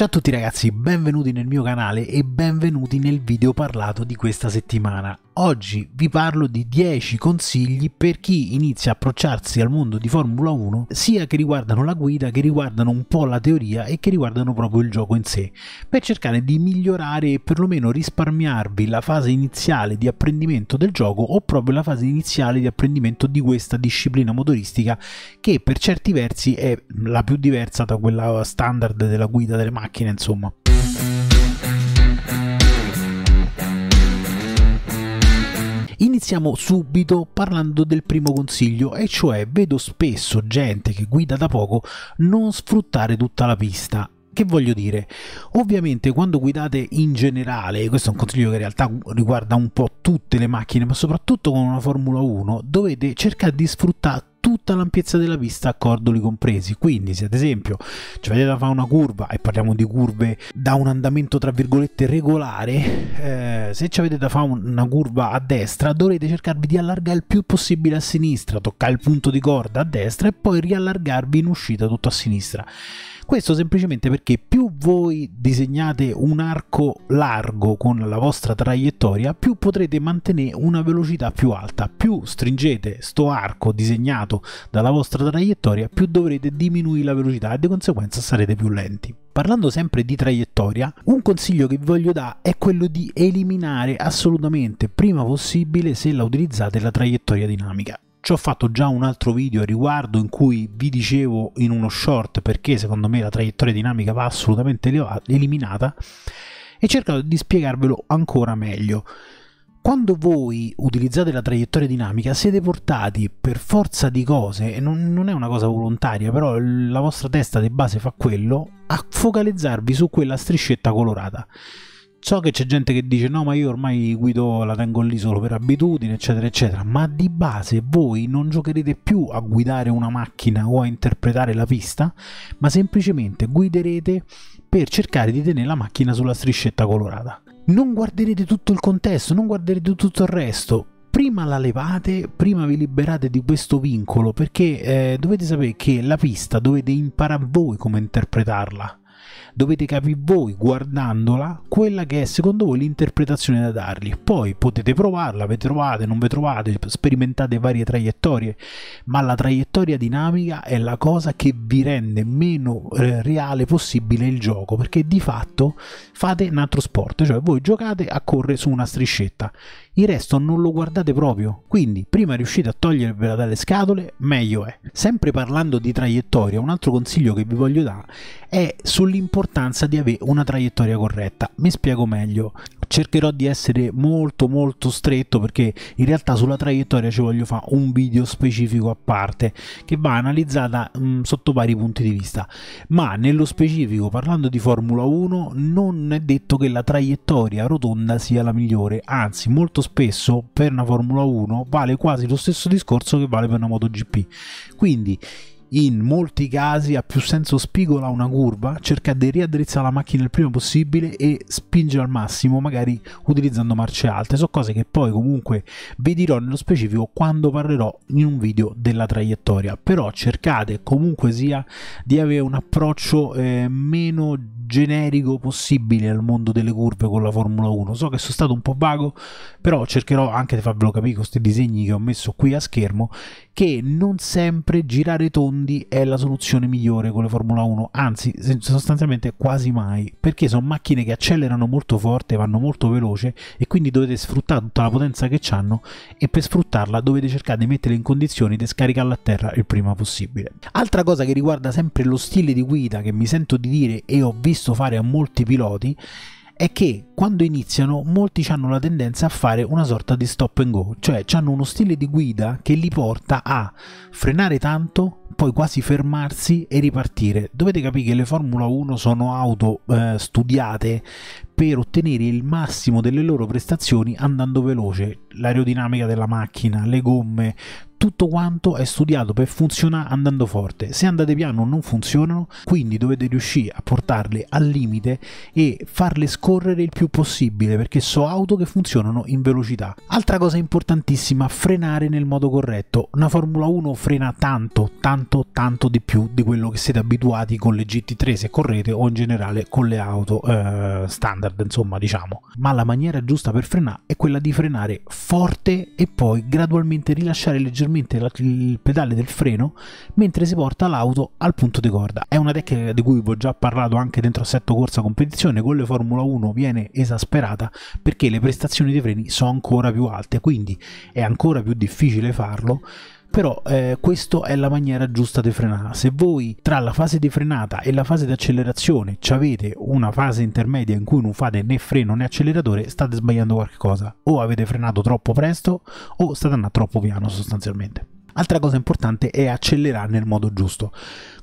Ciao a tutti ragazzi, benvenuti nel mio canale e benvenuti nel video parlato di questa settimana. Oggi vi parlo di 10 consigli per chi inizia a approcciarsi al mondo di Formula 1, sia che riguardano la guida, che riguardano un po' la teoria e che riguardano proprio il gioco in sé, per cercare di migliorare e perlomeno risparmiarvi la fase iniziale di apprendimento del gioco o proprio la fase iniziale di apprendimento di questa disciplina motoristica che per certi versi è la più diversa da quella standard della guida delle macchine, insomma. Iniziamo subito parlando del primo consiglio, e cioè vedo spesso gente che guida da poco non sfruttare tutta la pista che voglio dire? Ovviamente quando guidate in generale, questo è un consiglio che in realtà riguarda un po' tutte le macchine, ma soprattutto con una Formula 1, dovete cercare di sfruttare tutta l'ampiezza della pista a cordoli compresi quindi se ad esempio ci cioè vedete da fare una curva e parliamo di curve da un andamento tra virgolette regolare eh, se ci avete da fare una curva a destra dovrete cercarvi di allargare il più possibile a sinistra toccare il punto di corda a destra e poi riallargarvi in uscita tutto a sinistra questo semplicemente perché più voi disegnate un arco largo con la vostra traiettoria, più potrete mantenere una velocità più alta. Più stringete sto arco disegnato dalla vostra traiettoria, più dovrete diminuire la velocità e di conseguenza sarete più lenti. Parlando sempre di traiettoria, un consiglio che vi voglio dare è quello di eliminare assolutamente prima possibile se la utilizzate la traiettoria dinamica. Ci ho fatto già un altro video a riguardo in cui vi dicevo in uno short perché secondo me la traiettoria dinamica va assolutamente eliminata e cercato di spiegarvelo ancora meglio. Quando voi utilizzate la traiettoria dinamica siete portati per forza di cose, e non, non, è una cosa volontaria, però la vostra testa di base fa quello, a focalizzarvi su quella striscetta colorata. So che c'è gente che dice no ma io ormai guido, la tengo lì solo per abitudine eccetera eccetera, ma di base voi non giocherete più a guidare una macchina o a interpretare la pista, ma semplicemente guiderete per cercare di tenere la macchina sulla striscetta colorata. Non guarderete tutto il contesto, non guarderete tutto il resto, prima la levate, prima vi liberate di questo vincolo, perché eh, dovete sapere che la pista dovete imparare voi come interpretarla. Dovete capire voi, guardandola, quella che è secondo voi l'interpretazione da dargli. Poi potete provarla, vi trovate, non vi trovate, sperimentate varie traiettorie, ma la traiettoria dinamica è la cosa che vi rende meno eh, reale possibile il gioco, perché di fatto fate un altro sport, cioè voi giocate a correre su una striscetta il resto non lo guardate proprio, quindi prima riuscite a togliervela dalle scatole, meglio è. Sempre parlando di traiettoria, un altro consiglio che vi voglio dare è sull'importanza di avere una traiettoria corretta. Mi spiego meglio. Cercherò di essere molto molto stretto perché in realtà sulla traiettoria ci voglio fare un video specifico a parte che va analizzata mh, mm, sotto vari punti di vista. Ma nello specifico, parlando di Formula 1, non è detto che la traiettoria rotonda sia la migliore, anzi molto spesso spesso per una Formula 1 vale quasi lo stesso discorso che vale per una MotoGP. Quindi in molti casi ha più senso spigola una curva, cerca di riaddrizzare la macchina il prima possibile e spingere al massimo, magari utilizzando marce alte. Sono cose che poi comunque vi dirò nello specifico quando parlerò in un video della traiettoria, però cercate comunque sia di avere un approccio eh, meno generico possibile al mondo delle curve con la Formula 1. So che sono stato un po' vago, però cercherò anche di farvelo capire con questi disegni che ho messo qui a schermo che non sempre girare tondo secondi è la soluzione migliore con le Formula 1, anzi sostanzialmente quasi mai, perché sono macchine che accelerano molto forte, vanno molto veloce e quindi dovete sfruttare tutta la potenza che hanno e per sfruttarla dovete cercare di metterle in condizioni di scaricarla a terra il prima possibile. Altra cosa che riguarda sempre lo stile di guida che mi sento di dire e ho visto fare a molti piloti è che quando iniziano molti hanno la tendenza a fare una sorta di stop and go, cioè hanno uno stile di guida che li porta a frenare tanto, poi quasi fermarsi e ripartire. Dovete capire che le Formula 1 sono auto eh, studiate per ottenere il massimo delle loro prestazioni andando veloce, l'aerodinamica della macchina, le gomme, tutto quanto è studiato per funzionare andando forte. Se andate piano non funzionano, quindi dovete riuscire a portarle al limite e farle scorrere il più possibile perché so auto che funzionano in velocità. Altra cosa importantissima, frenare nel modo corretto. Una Formula 1 frena tanto, tanto, tanto di più di quello che siete abituati con le GT3 se correte o in generale con le auto eh, standard, insomma, diciamo. Ma la maniera giusta per frenare è quella di frenare forte e poi gradualmente rilasciare leggermente leggermente il pedale del freno mentre si porta l'auto al punto di corda. È una tecnica di cui vi ho già parlato anche dentro assetto corsa competizione, con le Formula 1 viene esasperata perché le prestazioni dei freni sono ancora più alte, quindi è ancora più difficile farlo però eh, questa è la maniera giusta di frenare se voi tra la fase di frenata e la fase di accelerazione avete una fase intermedia in cui non fate né freno né acceleratore state sbagliando qualcosa o avete frenato troppo presto o state andando troppo piano sostanzialmente Altra cosa importante è accelerare nel modo giusto.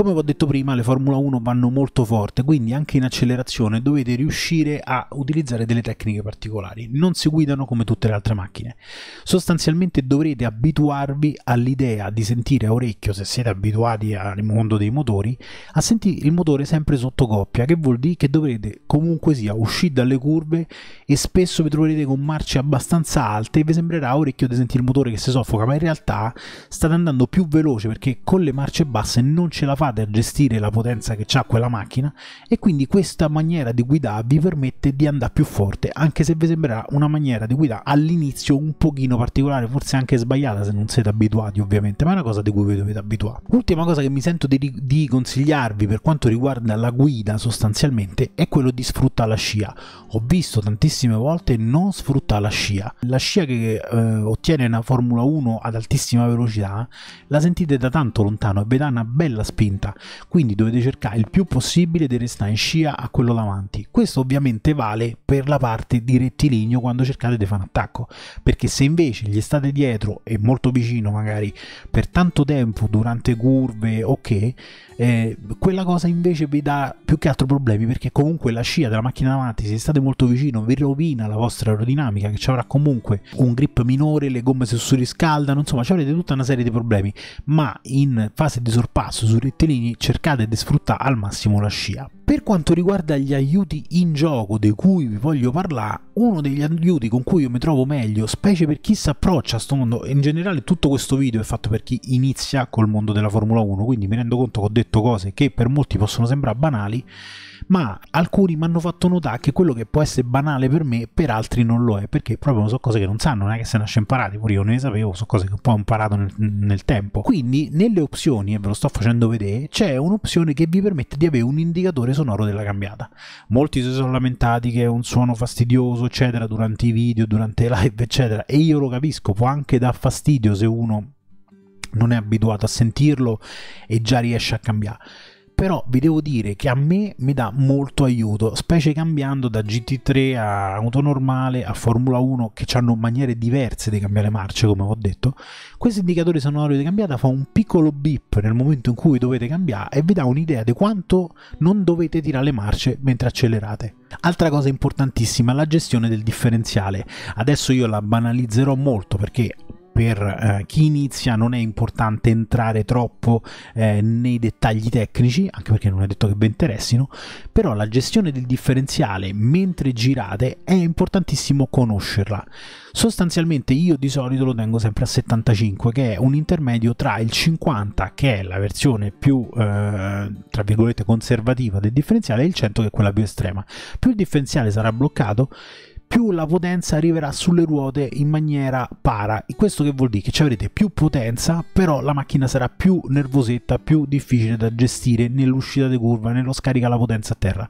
Come vi ho detto prima, le Formula 1 vanno molto forte, quindi anche in accelerazione dovete riuscire a utilizzare delle tecniche particolari. Non si guidano come tutte le altre macchine. Sostanzialmente dovrete abituarvi all'idea di sentire a orecchio, se siete abituati al mondo dei motori, a sentire il motore sempre sotto coppia, che vuol dire che dovrete comunque sia uscire dalle curve e spesso vi troverete con marce abbastanza alte e vi sembrerà a orecchio di sentire il motore che si soffoca, ma in realtà state andando più veloce perché con le marce basse non ce la fate state a gestire la potenza che ha quella macchina e quindi questa maniera di guida vi permette di andare più forte anche se vi sembrerà una maniera di guida all'inizio un pochino particolare forse anche sbagliata se non siete abituati ovviamente ma è una cosa di cui vi dovete abituare ultima cosa che mi sento di, di consigliarvi per quanto riguarda la guida sostanzialmente è quello di sfruttare la scia ho visto tantissime volte non sfruttare la scia la scia che eh, ottiene una Formula 1 ad altissima velocità la sentite da tanto lontano e vi dà una bella spinta 30 quindi dovete cercare il più possibile di restare in scia a quello davanti questo ovviamente vale per la parte di rettilineo quando cercate di fare un attacco perché se invece gli state dietro e molto vicino magari per tanto tempo durante curve ok eh, quella cosa invece vi dà più che altro problemi perché comunque la scia della macchina davanti se state molto vicino vi rovina la vostra aerodinamica che ci avrà comunque un grip minore le gomme si surriscaldano insomma ci avrete tutta una serie di problemi ma in fase di sorpasso su rettilinei cercate di sfruttare al massimo la scia per quanto riguarda gli aiuti in gioco di cui vi voglio parlare, uno degli aiuti con cui io mi trovo meglio, specie per chi si approccia a questo mondo, in generale tutto questo video è fatto per chi inizia col mondo della Formula 1, quindi mi rendo conto che ho detto cose che per molti possono sembrare banali, ma alcuni mi hanno fatto notare che quello che può essere banale per me, per altri non lo è, perché proprio sono cose che non sanno, non è che se nasce imparati, pure io non ne sapevo, sono cose che un ho imparato nel, nel tempo. Quindi nelle opzioni, e ve lo sto facendo vedere, c'è un'opzione che vi permette di avere un indicatore sonoro della cambiata. Molti si sono lamentati che è un suono fastidioso, eccetera, durante i video, durante i live, eccetera. E io lo capisco, può anche dar fastidio se uno non è abituato a sentirlo e già riesce a cambiare però vi devo dire che a me mi dà molto aiuto, specie cambiando da GT3 a auto normale a Formula 1 che hanno maniere diverse di cambiare marce come ho detto. Questo indicatore sonoro di cambiata fa un piccolo beep nel momento in cui dovete cambiare e vi dà un'idea di quanto non dovete tirare le marce mentre accelerate. Altra cosa importantissima, è la gestione del differenziale. Adesso io la banalizzerò molto perché per eh, chi inizia non è importante entrare troppo eh, nei dettagli tecnici, anche perché non è detto che vi interessino, però la gestione del differenziale mentre girate è importantissimo conoscerla. Sostanzialmente io di solito lo tengo sempre a 75, che è un intermedio tra il 50, che è la versione più, eh, tra virgolette, conservativa del differenziale, e il 100, che è quella più estrema. Più il differenziale sarà bloccato, più la potenza arriverà sulle ruote in maniera para. E questo che vuol dire? Che ci avrete più potenza, però la macchina sarà più nervosetta, più difficile da gestire nell'uscita di curva, nello scarica la potenza a terra.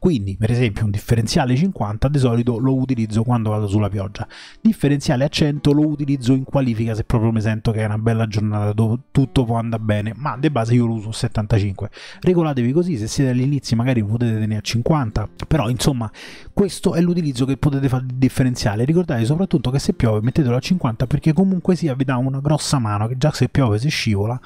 Quindi, per esempio, un differenziale 50 di solito lo utilizzo quando vado sulla pioggia. Differenziale a 100 lo utilizzo in qualifica se proprio mi sento che è una bella giornata dove tutto può andare bene, ma di base io lo uso 75. Regolatevi così, se siete all'inizio magari potete tenere a 50, però insomma questo è l'utilizzo che potete di fare il differenziale. Ricordate soprattutto che se piove mettetelo a 50 perché comunque sia vi dà una grossa mano che già se piove se scivola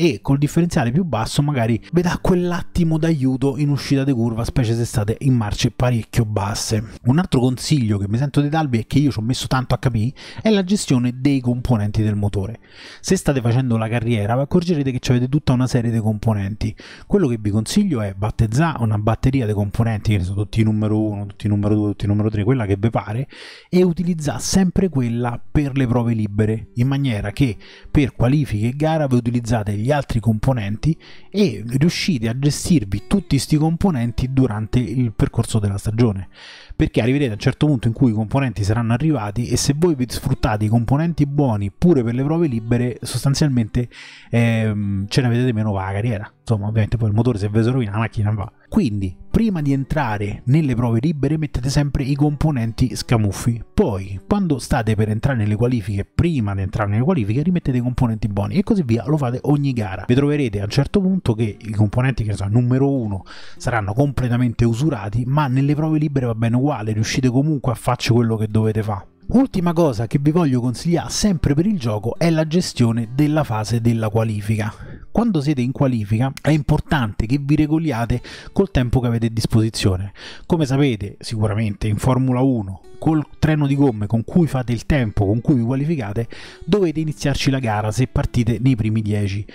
e col differenziale più basso magari vi dà quell'attimo d'aiuto in uscita di curva, specie se state in marce parecchio basse. Un altro consiglio che mi sento di darvi e che io ci ho messo tanto a capire è la gestione dei componenti del motore. Se state facendo la carriera vi accorgerete che avete tutta una serie di componenti. Quello che vi consiglio è battezzare una batteria di componenti, che sono tutti numero 1, tutti numero 2, tutti numero 3, quella che vi pare, e utilizzare sempre quella per le prove libere, in maniera che per qualifiche e gara vi utilizzate gli gli altri componenti e riuscite a gestirvi tutti questi componenti durante il percorso della stagione perché arriverete a un certo punto in cui i componenti saranno arrivati e se voi sfruttate i componenti buoni pure per le prove libere sostanzialmente ehm, ce ne vedete meno va la carriera insomma ovviamente poi il motore se ve rovina la macchina va quindi, prima di entrare nelle prove libere mettete sempre i componenti scamuffi. Poi, quando state per entrare nelle qualifiche, prima di entrare nelle qualifiche, rimettete i componenti buoni e così via, lo fate ogni gara. Vi troverete a un certo punto che i componenti che sono numero 1 saranno completamente usurati, ma nelle prove libere va bene uguale, riuscite comunque a farci quello che dovete fare. Ultima cosa che vi voglio consigliare sempre per il gioco è la gestione della fase della qualifica. Quando siete in qualifica è importante che vi regoliate col tempo che avete a disposizione. Come sapete sicuramente in Formula 1 col treno di gomme con cui fate il tempo, con cui vi qualificate, dovete iniziarci la gara se partite nei primi 10.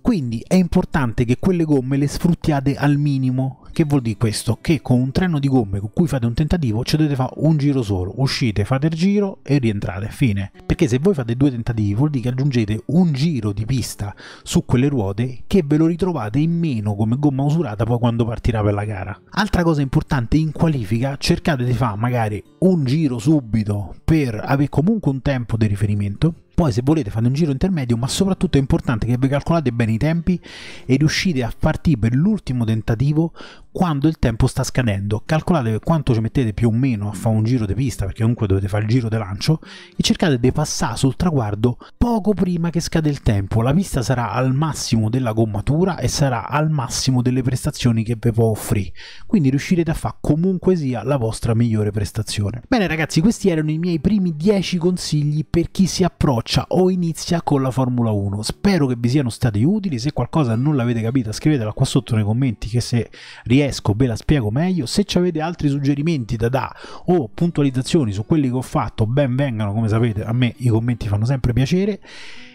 Quindi è importante che quelle gomme le sfruttiate al minimo, che vuol dire questo? Che con un treno di gomme con cui fate un tentativo ci dovete fare un giro solo, uscite, fate il giro e rientrate, fine. Perché se voi fate due tentativi vuol dire che aggiungete un giro di pista su quelle ruote che ve lo ritrovate in meno come gomma usurata poi quando partirà per la gara. Altra cosa importante, in qualifica cercate di fare magari un giro subito per avere comunque un tempo di riferimento poi se volete fate un giro intermedio, ma soprattutto è importante che vi calcolate bene i tempi e riuscite a partire per l'ultimo tentativo quando il tempo sta scadendo. Calcolate quanto ci mettete più o meno a fare un giro di pista, perché comunque dovete fare il giro di lancio, e cercate di passare sul traguardo poco prima che scade il tempo. La pista sarà al massimo della gommatura e sarà al massimo delle prestazioni che vi può offrire. Quindi riuscirete a fare comunque sia la vostra migliore prestazione. Bene ragazzi, questi erano i miei primi 10 consigli per chi si approccia o inizia con la Formula 1. Spero che vi siano stati utili, se qualcosa non l'avete capita scrivetela qua sotto nei commenti che se riesce riesco, ve la spiego meglio. Se avete altri suggerimenti da dare o puntualizzazioni su quelli che ho fatto, ben vengano, come sapete, a me i commenti fanno sempre piacere.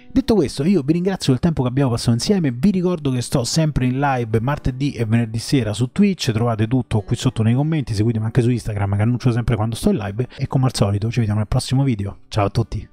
Detto questo, io vi ringrazio del tempo che abbiamo passato insieme, vi ricordo che sto sempre in live martedì e venerdì sera su Twitch, trovate tutto qui sotto nei commenti, seguitemi anche su Instagram che annuncio sempre quando sto in live e come al solito ci vediamo nel prossimo video, ciao a tutti!